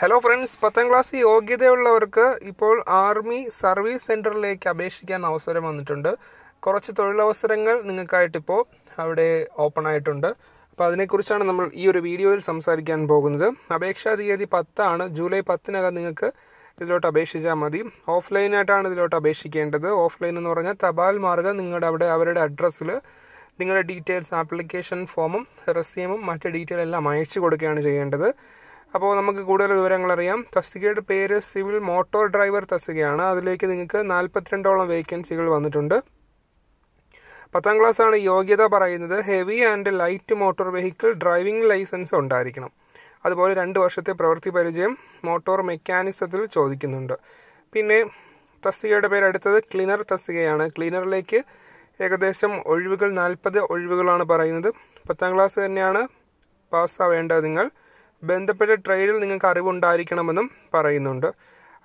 hello friends പത്താം class യോഗ്യതയുള്ളവർക്ക് ഇപ്പോൾ ആർമി സർവീസ് സെൻറ്ററിലേക്ക് അപേക്ഷിക്കാൻ അവസരം വന്നിട്ടുണ്ട് കുറച്ച് തൊഴിലവസരങ്ങൾ നിങ്ങൾക്കായിട്ടിപ്പോൾ അവിടെ ഓപ്പൺ ആയിട്ടുണ്ട് അപ്പോൾ അതിനെക്കുറിച്ചാണ് നമ്മൾ ഈ ഒരു വീഡിയോയിൽ സംസാരിക്കാൻ പോകുന്നത് അപേക്ഷാ തീയതി പത്താണ് ജൂലൈ പത്തിനകം നിങ്ങൾക്ക് ഇതിലോട്ട് അപേക്ഷിച്ചാൽ മതി ഓഫ്ലൈനായിട്ടാണ് ഇതിലോട്ട് അപേക്ഷിക്കേണ്ടത് ഓഫ്ലൈൻ എന്ന് പറഞ്ഞാൽ തപാൽ മാർഗം നിങ്ങളുടെ അവിടെ അവരുടെ അഡ്രസ്സിൽ നിങ്ങളുടെ ഡീറ്റെയിൽസ് ആപ്ലിക്കേഷൻ ഫോമും റെസ്യൂമും മറ്റ് ഡീറ്റെയിൽ എല്ലാം അയച്ചു കൊടുക്കുകയാണ് ചെയ്യേണ്ടത് അപ്പോൾ നമുക്ക് കൂടുതൽ വിവരങ്ങൾ അറിയാം തസ്തികയുടെ പേര് സിവിൽ മോട്ടോർ ഡ്രൈവർ തസ്തികയാണ് അതിലേക്ക് നിങ്ങൾക്ക് നാൽപ്പത്തിരണ്ടോളം വേക്കൻസികൾ വന്നിട്ടുണ്ട് പത്താം ക്ലാസ്സാണ് യോഗ്യത പറയുന്നത് heavy and light motor vehicle driving licence ഉണ്ടായിരിക്കണം അതുപോലെ രണ്ട് വർഷത്തെ പ്രവൃത്തി പരിചയം മോട്ടോർ മെക്കാനിസത്തിൽ ചോദിക്കുന്നുണ്ട് പിന്നെ തസ്തികയുടെ പേര് അടുത്തത് ക്ലീനർ തസ്തികയാണ് ക്ലീനറിലേക്ക് ഏകദേശം ഒഴിവുകൾ നാൽപ്പത് ഒഴിവുകളാണ് പറയുന്നത് പത്താം ക്ലാസ് തന്നെയാണ് പാസ്സാവേണ്ടത് നിങ്ങൾ ബന്ധപ്പെട്ട ട്രേഡിൽ നിങ്ങൾക്ക് അറിവുണ്ടായിരിക്കണമെന്നും പറയുന്നുണ്ട്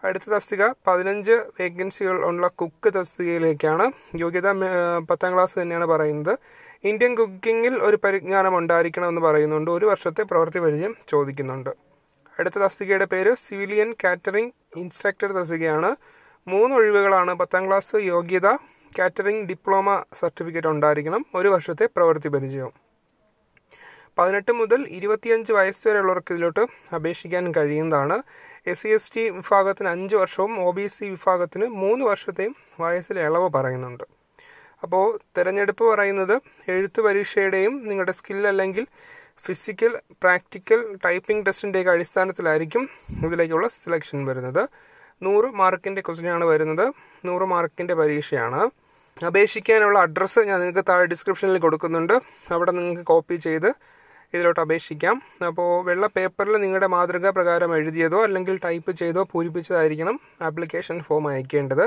അടുത്ത തസ്തിക പതിനഞ്ച് വേക്കൻസികൾ ഉള്ള കുക്ക് തസ്തികയിലേക്കാണ് യോഗ്യത പത്താം ക്ലാസ് തന്നെയാണ് പറയുന്നത് ഇന്ത്യൻ കുക്കിങ്ങിൽ ഒരു പരിജ്ഞാനം ഉണ്ടായിരിക്കണമെന്ന് പറയുന്നുണ്ട് ഒരു വർഷത്തെ പ്രവൃത്തി പരിചയം ചോദിക്കുന്നുണ്ട് അടുത്ത തസ്തികയുടെ പേര് സിവിലിയൻ കാറ്ററിംഗ് ഇൻസ്ട്രക്ടർ തസ്തികയാണ് മൂന്ന് ഒഴിവുകളാണ് പത്താം ക്ലാസ് യോഗ്യത കാറ്ററിംഗ് ഡിപ്ലോമ സർട്ടിഫിക്കറ്റ് ഉണ്ടായിരിക്കണം ഒരു വർഷത്തെ പ്രവൃത്തി പരിചയവും പതിനെട്ട് മുതൽ ഇരുപത്തിയഞ്ച് വയസ്സ് വരെയുള്ളവർക്ക് ഇതിലോട്ട് അപേക്ഷിക്കാൻ കഴിയുന്നതാണ് എസ് സി എസ് ടി വിഭാഗത്തിന് അഞ്ച് വർഷവും ഒ ബി സി വിഭാഗത്തിന് മൂന്ന് വർഷത്തെയും വയസ്സിൽ ഇളവ് പറയുന്നുണ്ട് അപ്പോൾ തിരഞ്ഞെടുപ്പ് പറയുന്നത് എഴുത്ത് പരീക്ഷയുടെയും നിങ്ങളുടെ സ്കിൽ അല്ലെങ്കിൽ ഫിസിക്കൽ പ്രാക്ടിക്കൽ ടൈപ്പിംഗ് ടെസ്റ്റിൻ്റെയൊക്കെ അടിസ്ഥാനത്തിലായിരിക്കും ഇതിലേക്കുള്ള സെലക്ഷൻ വരുന്നത് നൂറ് മാർക്കിൻ്റെ ക്വസ്റ്റ്യനാണ് വരുന്നത് നൂറ് മാർക്കിൻ്റെ പരീക്ഷയാണ് അപേക്ഷിക്കാനുള്ള അഡ്രസ്സ് ഞാൻ നിങ്ങൾക്ക് താഴെ ഡിസ്ക്രിപ്ഷനിൽ കൊടുക്കുന്നുണ്ട് അവിടെ നിങ്ങൾക്ക് കോപ്പി ചെയ്ത് ഇതിലോട്ട് അപേക്ഷിക്കാം അപ്പോൾ വെള്ള പേപ്പറിൽ നിങ്ങളുടെ മാതൃകാ പ്രകാരം എഴുതിയതോ അല്ലെങ്കിൽ ടൈപ്പ് ചെയ്തോ പൂരിപ്പിച്ചതായിരിക്കണം ആപ്ലിക്കേഷൻ ഫോം അയക്കേണ്ടത്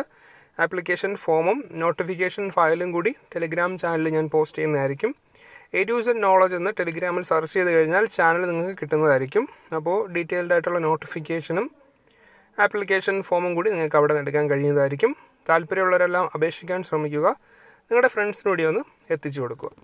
ആപ്ലിക്കേഷൻ ഫോമും നോട്ടിഫിക്കേഷൻ ഫയലും കൂടി ടെലിഗ്രാം ചാനലിൽ ഞാൻ പോസ്റ്റ് ചെയ്യുന്നതായിരിക്കും എ ടു നോളജ് എന്ന് ടെലിഗ്രാമിൽ സെർച്ച് ചെയ്ത് കഴിഞ്ഞാൽ ചാനൽ നിങ്ങൾക്ക് കിട്ടുന്നതായിരിക്കും അപ്പോൾ ഡീറ്റെയിൽഡ് ആയിട്ടുള്ള നോട്ടിഫിക്കേഷനും ആപ്ലിക്കേഷൻ ഫോമും കൂടി നിങ്ങൾക്ക് അവിടെ നിന്ന് എടുക്കാൻ കഴിയുന്നതായിരിക്കും താല്പര്യമുള്ളവരെല്ലാം അപേക്ഷിക്കാൻ ശ്രമിക്കുക നിങ്ങളുടെ ഫ്രണ്ട്സിനോടി ഒന്ന് എത്തിച്ചു കൊടുക്കുക